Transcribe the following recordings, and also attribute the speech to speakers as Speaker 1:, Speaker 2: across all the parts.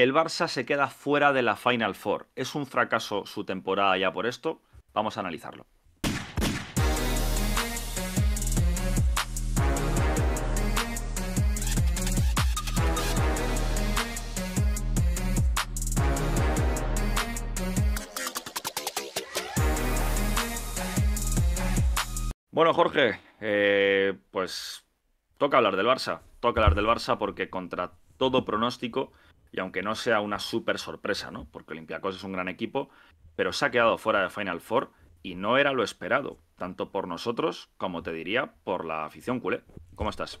Speaker 1: el Barça se queda fuera de la Final Four. ¿Es un fracaso su temporada ya por esto? Vamos a analizarlo. Bueno, Jorge, eh, pues toca hablar del Barça. Toca hablar del Barça porque contra todo pronóstico, y aunque no sea una súper sorpresa, ¿no? Porque Olympiacos es un gran equipo, pero se ha quedado fuera de Final Four y no era lo esperado, tanto por nosotros como te diría por la afición culé. ¿Cómo estás?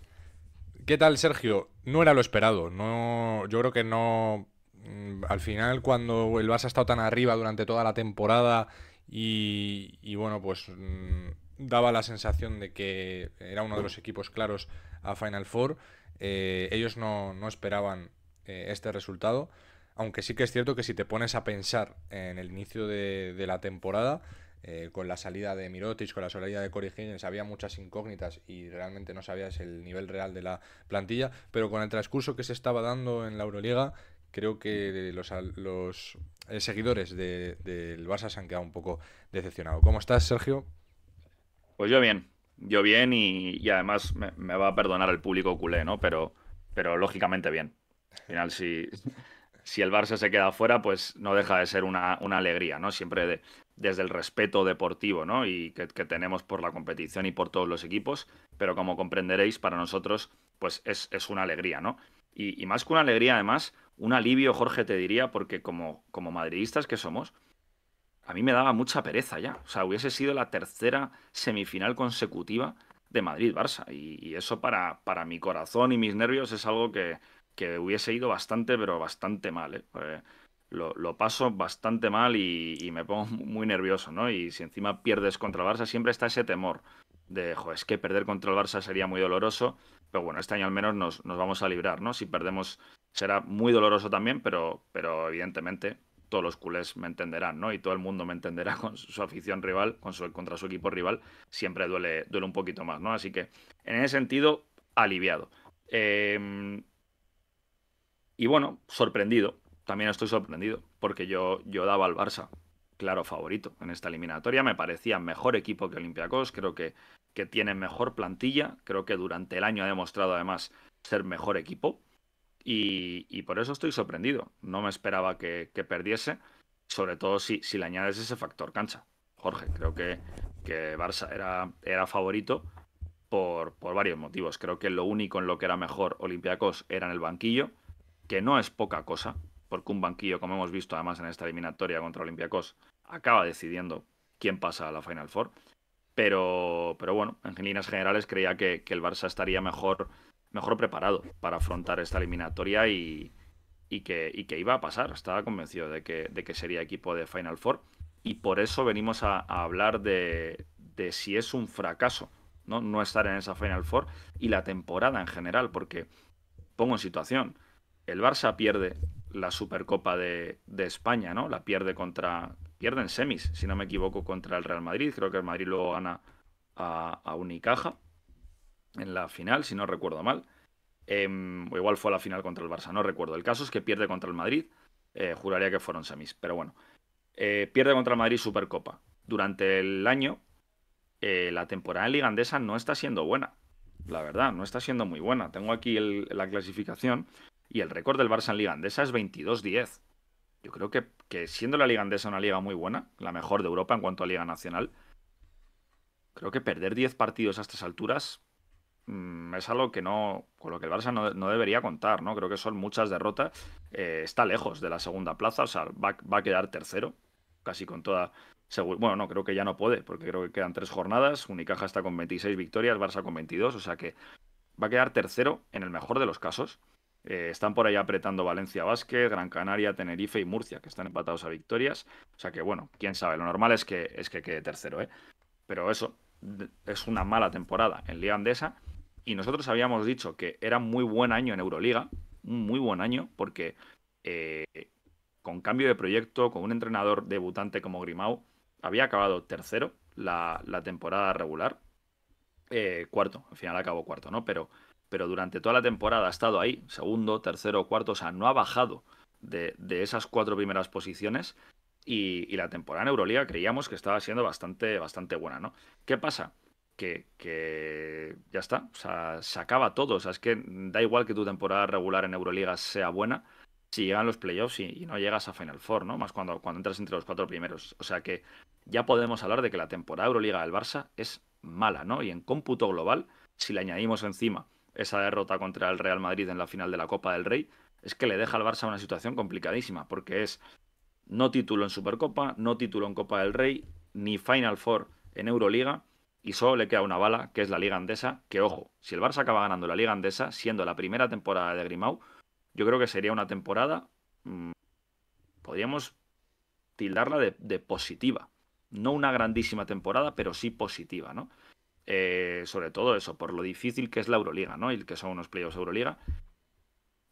Speaker 1: ¿Qué tal, Sergio?
Speaker 2: No era lo esperado. No, yo creo que no. Mm, al final, cuando el Barça ha estado tan arriba durante toda la temporada y, bueno, pues mm, daba la sensación de que era uno de los equipos claros a Final Four. Eh, ellos no, no esperaban eh, este resultado. Aunque sí que es cierto que si te pones a pensar en el inicio de, la temporada, eh, con la salida de Mirotic, con la salida de Corey Higgins, había muchas incógnitas y realmente no sabías el nivel real de la plantilla, pero con el transcurso que se estaba dando en la Euroliga, creo que los, eh, seguidores del Barça se han quedado un poco decepcionados. ¿Cómo estás, Sergio?
Speaker 1: Pues yo bien, yo bien y, además me, me, va a perdonar el público culé, ¿no? Pero, pero lógicamente bien. Al final, si, si el Barça se queda fuera, pues no deja de ser una, alegría, ¿no? Siempre desde el respeto deportivo, ¿no? Y que, tenemos por la competición y por todos los equipos, pero como comprenderéis, para nosotros, pues es, una alegría, ¿no? Y, más que una alegría, además, un alivio, Jorge, te diría, porque como, como madridistas que somos, a mí me daba mucha pereza ya. O sea, hubiese sido la tercera semifinal consecutiva de Madrid-Barça. Y, y, eso para, para mi corazón y mis nervios es algo que, que hubiese ido bastante, pero bastante mal. ¿eh? Pues, lo, paso bastante mal y, me pongo muy nervioso, ¿no? Y si encima pierdes contra el Barça, siempre está ese temor de, joder, es que perder contra el Barça sería muy doloroso, pero bueno, este año al menos nos, vamos a librar, ¿no? Si perdemos será muy doloroso también, pero, pero evidentemente todos los culés me entenderán, ¿no? Y todo el mundo me entenderá con su afición rival, con su, contra su equipo rival, siempre duele, duele un poquito más, ¿no? Así que en ese sentido, aliviado. Eh, y bueno, sorprendido, también estoy sorprendido, porque yo, yo daba al Barça claro favorito en esta eliminatoria. Me parecía mejor equipo que Olympiacos, creo que, tiene mejor plantilla, creo que durante el año ha demostrado además ser mejor equipo. Y, por eso estoy sorprendido. No me esperaba que, perdiese, sobre todo si, le añades ese factor cancha. Jorge, creo que, Barça era, era favorito por, por varios motivos. Creo que lo único en lo que era mejor Olympiacos era en el banquillo que no es poca cosa, porque un banquillo, como hemos visto además en esta eliminatoria contra Olympiacos, acaba decidiendo quién pasa a la Final Four. Pero, pero bueno, en líneas generales creía que, el Barça estaría mejor, mejor preparado para afrontar esta eliminatoria y, que, y que iba a pasar. Estaba convencido de que, de que sería equipo de Final Four. Y por eso venimos a, hablar de, de, si es un fracaso ¿no? no estar en esa Final Four y la temporada en general, porque pongo en situación el Barça pierde la Supercopa de, España, ¿no? La pierde contra. Pierde en semis, si no me equivoco, contra el Real Madrid. Creo que el Madrid lo gana a, Unicaja en la final, si no recuerdo mal. Em, o igual fue a la final contra el Barça, no recuerdo. El caso es que pierde contra el Madrid. Eh, juraría que fueron semis, pero bueno. Eh, pierde contra el Madrid Supercopa. Durante el año, eh, la temporada en Liga no está siendo buena. La verdad, no está siendo muy buena. Tengo aquí la clasificación y el récord del Barça en Liga Andesa es 22-10. Yo creo que, siendo la Liga Andesa una liga muy buena, la mejor de Europa en cuanto a Liga Nacional, creo que perder 10 partidos a estas alturas mm, es algo que no, con lo que el Barça no, debería contar, ¿no? Creo que son muchas derrotas. Eh, está lejos de la segunda plaza, o sea, va, va a quedar tercero, casi con toda, bueno, no, creo que ya no puede, porque creo que quedan tres jornadas. Unicaja está con 26 victorias, Barça con 22, o sea que va a quedar tercero en el mejor de los casos. Eh, están por ahí apretando Valencia Vázquez, Gran Canaria, Tenerife y Murcia, que están empatados a victorias. O sea que, bueno, quién sabe, lo normal es que, es que quede tercero, ¿eh? Pero eso es una mala temporada en Liga Andesa. Y nosotros habíamos dicho que era muy buen año en Euroliga, un muy buen año, porque eh, con cambio de proyecto, con un entrenador debutante como Grimau, había acabado tercero la, temporada regular. Eh, cuarto, al final acabó cuarto, ¿no? Pero pero durante toda la temporada ha estado ahí, segundo, tercero, cuarto, o sea, no ha bajado de, esas cuatro primeras posiciones. Y, la temporada en Euroliga creíamos que estaba siendo bastante, bastante buena, ¿no? ¿Qué pasa? Que, que, ya está, o sea, se acaba todo. O sea, es que da igual que tu temporada regular en Euroliga sea buena si llegan los playoffs y, no llegas a Final Four, ¿no? Más cuando, cuando entras entre los cuatro primeros. O sea que ya podemos hablar de que la temporada Euroliga del Barça es mala, ¿no? Y en cómputo global, si le añadimos encima esa derrota contra el Real Madrid en la final de la Copa del Rey, es que le deja al Barça una situación complicadísima, porque es no título en Supercopa, no título en Copa del Rey, ni Final Four en Euroliga, y solo le queda una bala, que es la Liga Andesa, que ojo, si el Barça acaba ganando la Liga Andesa, siendo la primera temporada de Grimau, yo creo que sería una temporada, mm, podríamos tildarla de positiva, no una grandísima temporada, pero sí positiva, ¿no? Eh, sobre todo eso, por lo difícil que es la Euroliga, ¿no? Y que son unos playoffs Euroliga.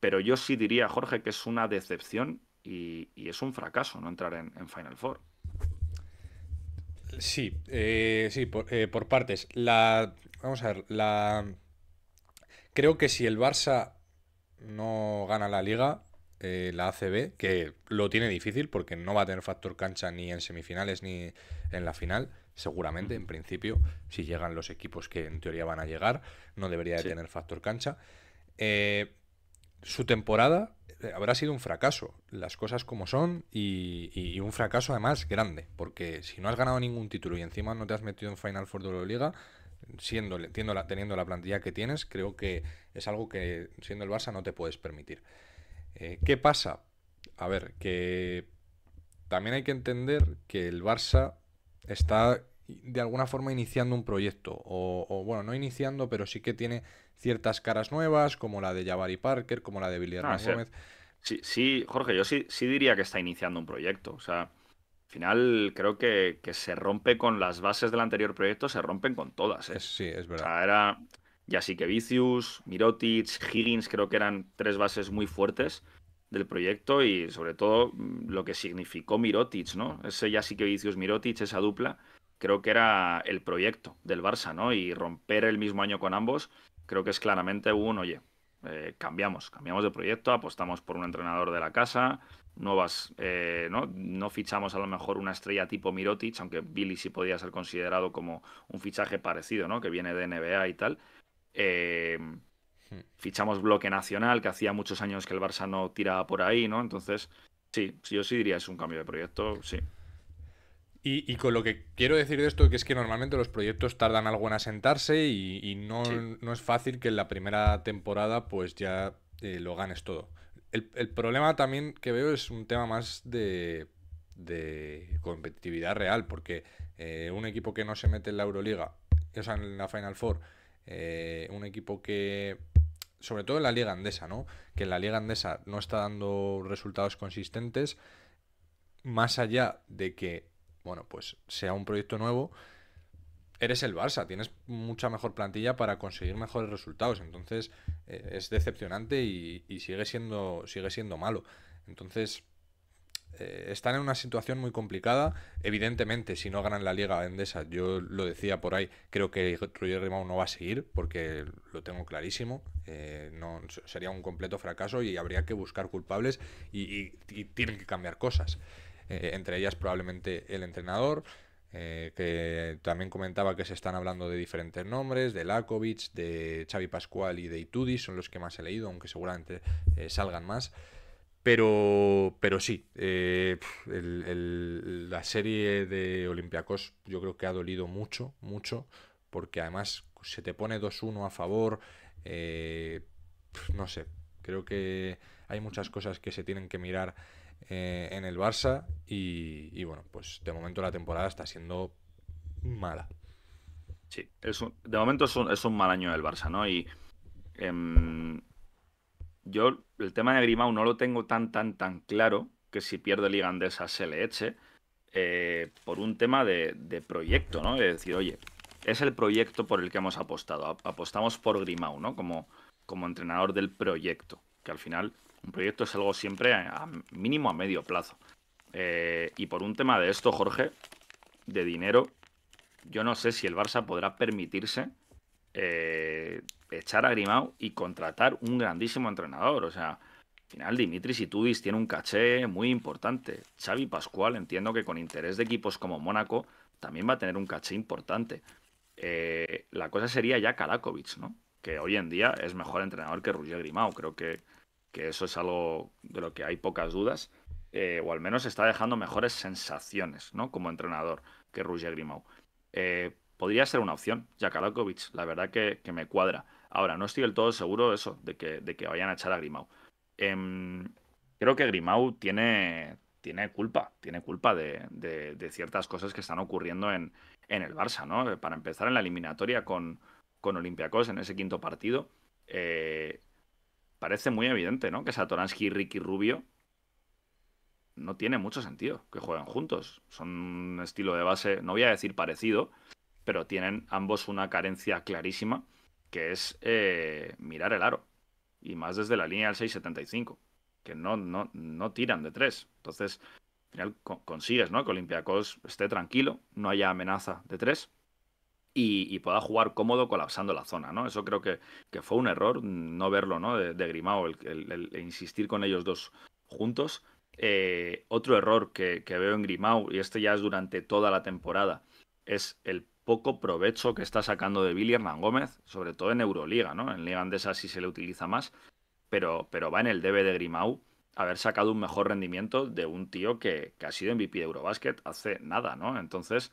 Speaker 1: Pero yo sí diría, Jorge, que es una decepción y, es un fracaso no entrar en, Final Four.
Speaker 2: Sí, eh, sí, eh, por, partes. La. Vamos a ver, la. Creo que si el Barça no gana la liga, la ACB, que lo tiene difícil porque no va a tener factor cancha ni en semifinales ni en la final, seguramente, en principio, si llegan los equipos que en teoría van a llegar, no debería de tener factor cancha. Eh, su temporada eh, habrá sido un fracaso, las cosas como son, y, un fracaso además grande, porque si no has ganado ningún título y encima no te has metido en Final Four de la Liga, siendo, teniendo, la, teniendo la plantilla que tienes, creo que es algo que siendo el Barça no te puedes permitir. Eh, ¿Qué pasa? A ver, que también hay que entender que el Barça está de alguna forma iniciando un proyecto, o, bueno, no iniciando, pero sí que tiene ciertas caras nuevas, como la de Jabari Parker, como la de Billy ah, sí. Gómez. Sí,
Speaker 1: Jorge, yo sí, sí diría que está iniciando un proyecto. O sea, al final creo que, se rompe con las bases del anterior proyecto, se rompen con todas. ¿eh? Sí, es verdad. O sea, era Vicius, Mirotic, Higgins, creo que eran tres bases muy fuertes del proyecto y sobre todo mm, lo que significó Mirotic, ¿no? Ese ya sí que Mirotic, esa dupla, creo que era el proyecto del Barça, ¿no? Y romper el mismo año con ambos, creo que es claramente un, oye, eh, cambiamos, cambiamos de proyecto, apostamos por un entrenador de la casa, nuevas, eh, ¿no? No fichamos a lo mejor una estrella tipo Mirotic, aunque Billy sí podía ser considerado como un fichaje parecido, ¿no? Que viene de NBA y tal. Eh, Fichamos bloque nacional, que hacía muchos años que el Barça no tiraba por ahí, ¿no? Entonces, sí, yo sí diría es un cambio de proyecto, sí. Y, con lo que
Speaker 2: quiero decir de esto, que es que normalmente los proyectos tardan algo en asentarse y, no, es fácil que en la primera temporada pues ya eh, lo ganes todo. El, problema también que veo es un tema más de, de competitividad real, porque eh, un equipo que no se mete en la Euroliga, o sea, en la Final Four, eh, un equipo que sobre todo en la liga andesa, ¿no? Que en la liga andesa no está dando resultados consistentes, más allá de que, bueno, pues sea un proyecto nuevo, eres el Barça, tienes mucha mejor plantilla para conseguir mejores resultados, entonces eh, es decepcionante y, y, sigue, siendo, sigue siendo malo. Entonces, eh, están en una situación muy complicada. Evidentemente, si no ganan la Liga Endesa, yo lo decía por ahí, creo que Roger Rimao no va a seguir, porque lo tengo clarísimo. Eh, no, sería un completo fracaso y habría que buscar culpables y, tienen que cambiar cosas. Eh, entre ellas, probablemente el entrenador. que también comentaba que se están hablando de diferentes nombres, de Lakovic, de Xavi Pascual y de Itudis, son los que más he leído, aunque seguramente salgan más. Pero, sí, eh, la serie de Olympiacos yo creo que ha dolido mucho, mucho, porque además se te pone 2-1 a favor, eh, no sé, creo que hay muchas cosas que se tienen que mirar eh, en el Barça y, bueno, pues de momento la temporada está siendo
Speaker 1: mala. Sí, de momento es un, mal año el Barça, ¿no? Y em, yo el tema de Grimau no lo tengo tan, tan, tan claro que si pierde Liga Andesa se le eche eh, por un tema de, proyecto, ¿no? Es decir, oye, es el proyecto por el que hemos apostado. apostamos por Grimau, ¿no? Como, como entrenador del proyecto, que al final un proyecto es algo siempre a, mínimo a medio plazo. Eh, y por un tema de esto, Jorge, de dinero, yo no sé si el Barça podrá permitirse eh, echar a Grimao y contratar un grandísimo entrenador. O sea, al final Dimitris Itudis tiene un caché muy importante. Xavi Pascual entiendo que con interés de equipos como Mónaco también va a tener un caché importante. Eh, la cosa sería ya Karakovic, ¿no? Que hoy en día es mejor entrenador que Roger Grimao. Creo que, que, eso es algo de lo que hay pocas dudas. Eh, o al menos está dejando mejores sensaciones, ¿no? Como entrenador que Roger Grimao podría ser una opción, Jakalakovic, la verdad que, me cuadra. Ahora, no estoy del todo seguro eso, de que, de que vayan a echar a Grimau. Em, creo que Grimau tiene, culpa, tiene culpa de, ciertas cosas que están ocurriendo en, el Barça, ¿no? Eh, para empezar en la eliminatoria con, con Olympiacos en ese quinto partido, eh, parece muy evidente, ¿no? Que Satoransky y Ricky Rubio no tiene mucho sentido que jueguen juntos. Son un estilo de base, no voy a decir parecido, pero tienen ambos una carencia clarísima, que es eh, mirar el aro. Y más desde la línea del 675, que no, no, tiran de tres. Entonces, al final consigues ¿no? que Olympiacos esté tranquilo, no haya amenaza de tres. Y, pueda jugar cómodo colapsando la zona, ¿no? Eso creo que, fue un error no verlo, ¿no? De, Grimaud Grimao, el, insistir con ellos dos juntos. Eh, otro error que, que, veo en Grimao, y este ya es durante toda la temporada, es el poco provecho que está sacando de Billy Hernán Gómez, sobre todo en Euroliga, ¿no? En Liga Andesa sí se le utiliza más, pero, pero va en el debe de Grimau haber sacado un mejor rendimiento de un tío que, ha sido MVP de Eurobasket hace nada, ¿no? Entonces,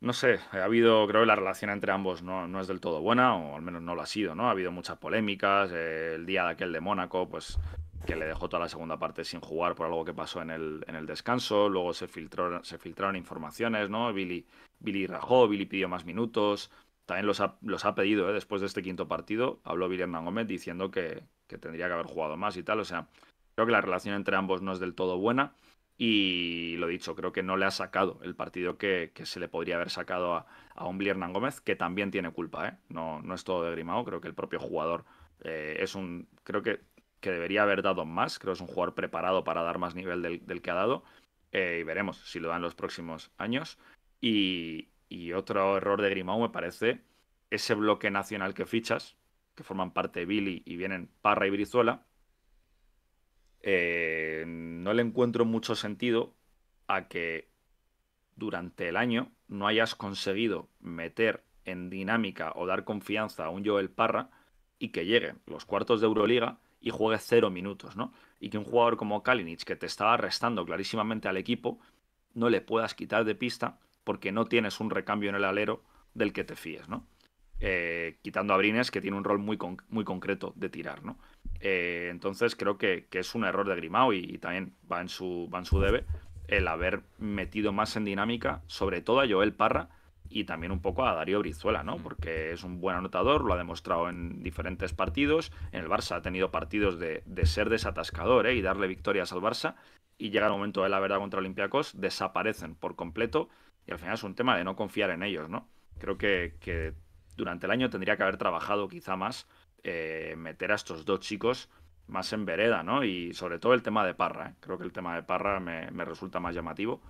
Speaker 1: no sé, ha habido, creo que la relación entre ambos no, no, es del todo buena, o al menos no lo ha sido, ¿no? Ha habido muchas polémicas, eh, el día de aquel de Mónaco, pues que le dejó toda la segunda parte sin jugar por algo que pasó en el, en el descanso. Luego se, filtró, se filtraron informaciones, ¿no? Billy, Billy rajó, Billy pidió más minutos. También los ha, pedido, ¿eh? después de este quinto partido, habló Billy Gómez diciendo que, tendría que haber jugado más y tal. O sea, creo que la relación entre ambos no es del todo buena. Y lo dicho, creo que no le ha sacado el partido que, se le podría haber sacado a, a un Billy Hernán Gómez, que también tiene culpa, ¿eh? No, no es todo de Grimao, creo que el propio jugador eh, es un. Creo que que debería haber dado más. Creo que es un jugador preparado para dar más nivel del, que ha dado. Eh, y veremos si lo dan los próximos años. Y, otro error de Grimaud me parece ese bloque nacional que fichas, que forman parte de Billy y vienen Parra y Brizuela. Eh, no le encuentro mucho sentido a que durante el año no hayas conseguido meter en dinámica o dar confianza a un Joel Parra y que lleguen los cuartos de Euroliga y juegue cero minutos, ¿no? Y que un jugador como Kalinic, que te estaba restando clarísimamente al equipo, no le puedas quitar de pista porque no tienes un recambio en el alero del que te fíes, ¿no? Eh, quitando a Brines, que tiene un rol muy, muy concreto de tirar, ¿no? Eh, entonces creo que, es un error de Grimao y, también va en, su, va en su debe el haber metido más en dinámica, sobre todo a Joel Parra, y también un poco a Darío Brizuela, ¿no? Mm. Porque es un buen anotador, lo ha demostrado en diferentes partidos. En el Barça ha tenido partidos de, ser desatascador ¿eh? y darle victorias al Barça. Y llega el momento de la verdad contra Olympiacos, desaparecen por completo. Y al final es un tema de no confiar en ellos, ¿no? Creo que, durante el año tendría que haber trabajado quizá más eh, meter a estos dos chicos más en vereda, ¿no? Y sobre todo el tema de Parra. ¿eh? Creo que el tema de Parra me, me resulta más llamativo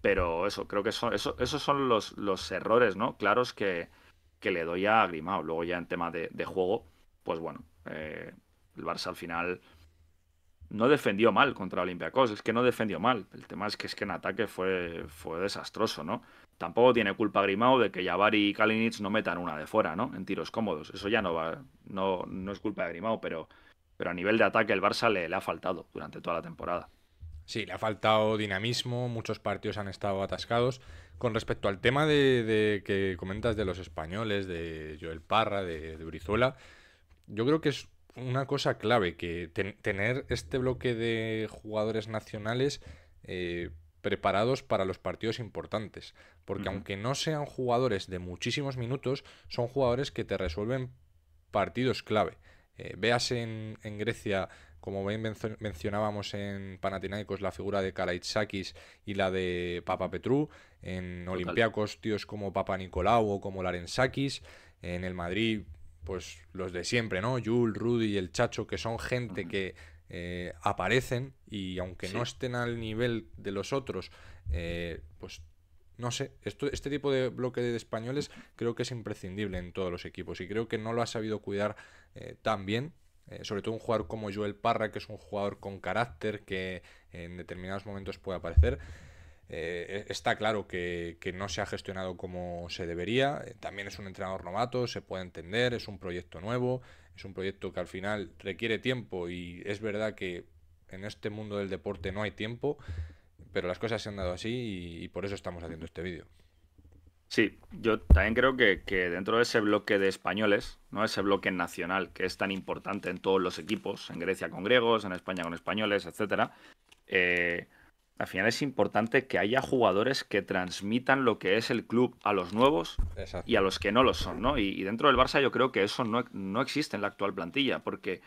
Speaker 1: pero eso, creo que son, eso, esos son los, los errores, ¿no? Claros que, le doy a Grimao. Luego ya en tema de, juego, pues bueno, eh, el Barça al final no defendió mal contra Olympiacos, es que no defendió mal. El tema es que es que en ataque fue, fue desastroso, ¿no? Tampoco tiene culpa Grimao de que Yavari y Kalinic no metan una de fuera, ¿no? En tiros cómodos. Eso ya no va, no, no es culpa de Grimao, pero, pero a nivel de ataque el Barça le ha faltado durante toda la
Speaker 2: temporada. Sí, le ha faltado dinamismo, muchos partidos han estado atascados. Con respecto al tema de, que comentas de los españoles, de Joel Parra, de, Brizuela, yo creo que es una cosa clave, que tener este bloque de jugadores nacionales eh, preparados para los partidos importantes. Porque aunque no sean jugadores de muchísimos minutos, son jugadores que te resuelven partidos clave. Eh, veas en Grecia como bien mencionábamos en Panathinaikos, la figura de Kalaitsakis y la de Papa Petru. En Olympiacos, tíos como Papa Nicolau o como Larensakis. En el Madrid, pues los de siempre, ¿no? Jul, Rudy y el Chacho, que son gente que eh, aparecen y aunque no estén al nivel de los otros, eh, pues no sé, esto, este tipo de bloque de españoles creo que es imprescindible en todos los equipos y creo que no lo ha sabido cuidar eh, tan bien eh, sobre todo un jugador como Joel Parra, que es un jugador con carácter, que en determinados momentos puede aparecer. Eh, e, está claro que, no se ha gestionado como se debería. Eh, también es un entrenador novato, se puede entender, es un proyecto nuevo, es un proyecto que al final requiere tiempo y es verdad que en este mundo del deporte no hay tiempo, pero las cosas se han dado así y por eso estamos haciendo este vídeo.
Speaker 1: Sí, yo también creo que, dentro de ese bloque de españoles, ¿no? ese bloque nacional que es tan importante en todos los equipos, en Grecia con griegos, en España con españoles, etc., eh, al final es importante que haya jugadores que transmitan lo que es el club a los nuevos y a los que no lo son. ¿no? Y, dentro del Barça yo creo que eso no, existe en la actual plantilla, porque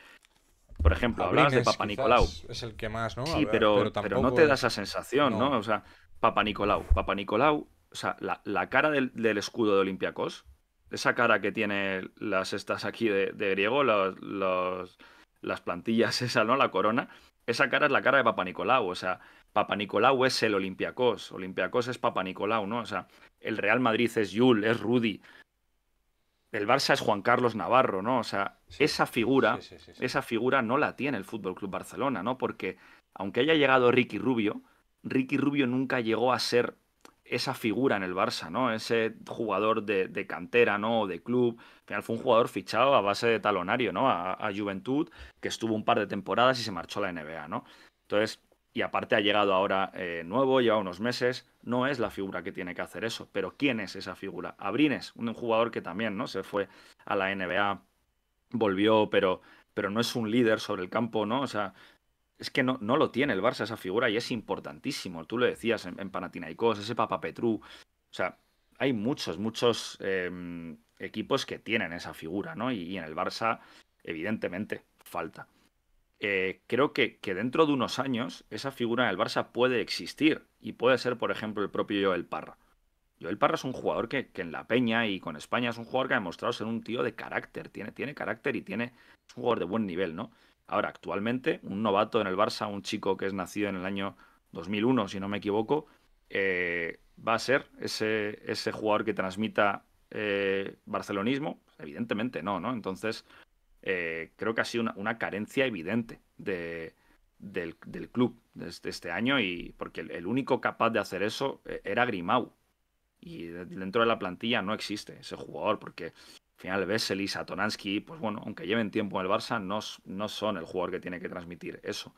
Speaker 1: por ejemplo, hablas de Papa Nicolau.
Speaker 2: Es el que más, ¿no? Sí, pero, pero, no te da esa
Speaker 1: sensación, ¿no? ¿no? O sea, Papa Nicolau. Papa Nicolau o sea, la, cara del, escudo de Olympiacos, esa cara que tiene las estas aquí de, griego, las plantillas esa, ¿no? La corona, esa cara es la cara de Papa Nicolau, o sea, Papa Nicolau es el Olympiacos, Olympiacos es Papa Nicolau, ¿no? O sea, el Real Madrid es Yul, es Rudy, el Barça es Juan Carlos Navarro, ¿no? O sea, esa figura, esa figura no la tiene el Fútbol Club Barcelona, ¿no? Porque aunque haya llegado Ricky Rubio, Ricky Rubio nunca llegó a ser esa figura en el Barça, ¿no? Ese jugador de, cantera, ¿no? O de club. Al final fue un jugador fichado a base de talonario, ¿no? A, Juventud, que estuvo un par de temporadas y se marchó a la NBA, ¿no? Entonces, y aparte ha llegado ahora eh, nuevo, lleva unos meses, no es la figura que tiene que hacer eso, pero ¿quién es esa figura? Abrines, un jugador que también, ¿no? Se fue a la NBA, volvió, pero, pero no es un líder sobre el campo, ¿no? O sea, es que no, no, lo tiene el Barça esa figura y es importantísimo. Tú lo decías en, Panatinaicos Panathinaikos, ese Papa Petru. O sea, hay muchos, muchos em, equipos que tienen esa figura, ¿no? Y, en el Barça, evidentemente, falta. Eh, creo que, dentro de unos años esa figura en el Barça puede existir y puede ser, por ejemplo, el propio Joel Parra. Joel Parra es un jugador que, en la Peña y con España es un jugador que ha demostrado ser un tío de carácter, tiene, tiene carácter y tiene, es un jugador de buen nivel, ¿no? Ahora, actualmente, un novato en el Barça, un chico que es nacido en el año 2001, si no me equivoco, eh, va a ser ese, ese jugador que transmita eh, barcelonismo. Evidentemente no, ¿no? Entonces, eh, creo que ha sido una, carencia evidente del, club de este, este, año, y porque el, el único capaz de hacer eso era Grimau. Y dentro de la plantilla no existe ese jugador, porque final Vesely, Satonansky, pues bueno, aunque lleven tiempo en el Barça, no, son el jugador que tiene que transmitir eso.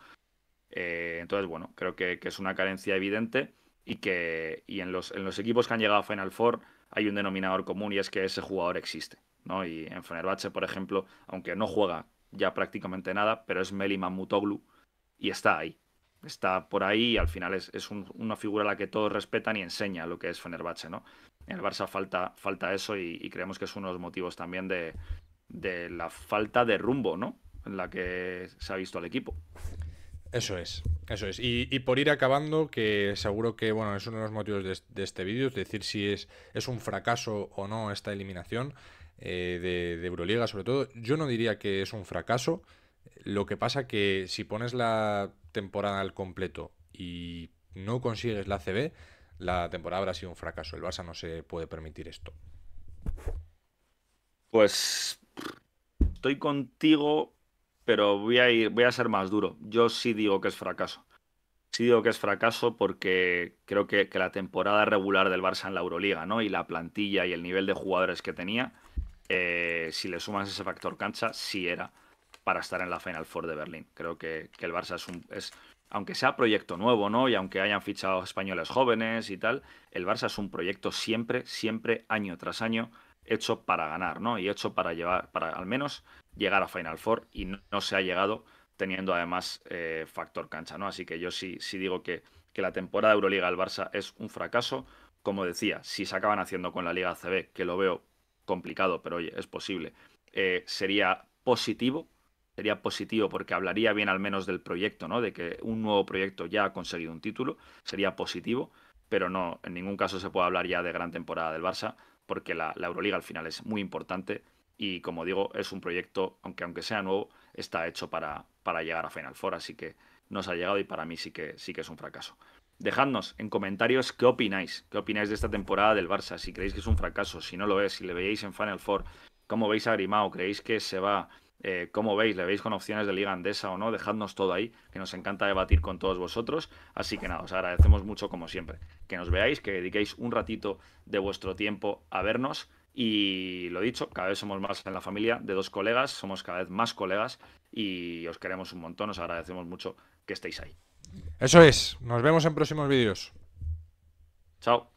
Speaker 1: Eh, entonces, bueno, creo que, es una carencia evidente y que en, los, equipos que han llegado a Final Four hay un denominador común y es que ese jugador existe. ¿no? Y en Fenerbahce, por ejemplo, aunque no juega ya prácticamente nada, pero es Meli Mamutoglu y está ahí. Está por ahí y al final es, una figura a la que todos respetan y enseña lo que es Fenerbahce, ¿no? En el Barça falta, falta eso y, creemos que es uno de los motivos también de, la falta de rumbo, ¿no? En la que se ha visto al equipo. Eso es,
Speaker 2: eso es. Y, por ir acabando, que seguro que bueno, es uno de los motivos de, este vídeo, es decir si es, es un fracaso o no esta eliminación eh, de, de, Euroliga, sobre todo. Yo no diría que es un fracaso. Lo que pasa que si pones la temporada al completo y no consigues la CB, la temporada habrá sido un fracaso. El Barça no se puede permitir esto.
Speaker 1: Pues estoy contigo, pero voy a ir, voy a ser más duro. Yo sí digo que es fracaso. Sí digo que es fracaso porque creo que, la temporada regular del Barça en la Euroliga, ¿no? Y la plantilla y el nivel de jugadores que tenía, eh, si le sumas ese factor cancha, sí era para estar en la Final Four de Berlín. Creo que, el Barça es, un, es, aunque sea proyecto nuevo, ¿no? Y aunque hayan fichado españoles jóvenes y tal, el Barça es un proyecto siempre, siempre, año tras año, hecho para ganar, ¿no? Y hecho para llevar, para al menos llegar a Final Four y no, se ha llegado teniendo además eh, factor cancha, ¿no? Así que yo sí, sí digo que, la temporada de Euroliga del Barça es un fracaso. Como decía, si se acaban haciendo con la Liga CB, que lo veo complicado, pero oye, es posible, eh, sería positivo sería positivo porque hablaría bien al menos del proyecto, ¿no? De que un nuevo proyecto ya ha conseguido un título, sería positivo, pero no, en ningún caso se puede hablar ya de gran temporada del Barça, porque la, la Euroliga al final es muy importante y como digo, es un proyecto, aunque, aunque sea nuevo, está hecho para, para llegar a Final Four, así que no nos ha llegado y para mí sí que, sí que es un fracaso. Dejadnos en comentarios qué opináis, qué opináis de esta temporada del Barça, si creéis que es un fracaso, si no lo es, si le veíais en Final Four, cómo veis a Grimao, creéis que se va, eh, como veis? ¿Le veis con opciones de Liga Andesa o no? Dejadnos todo ahí, que nos encanta debatir con todos vosotros. Así que nada, os agradecemos mucho, como siempre, que nos veáis, que dediquéis un ratito de vuestro tiempo a vernos. Y lo dicho, cada vez somos más en la familia de dos colegas, somos cada vez más colegas y os queremos un montón, os agradecemos mucho que estéis ahí.
Speaker 2: Eso es, nos vemos en próximos vídeos. Chao.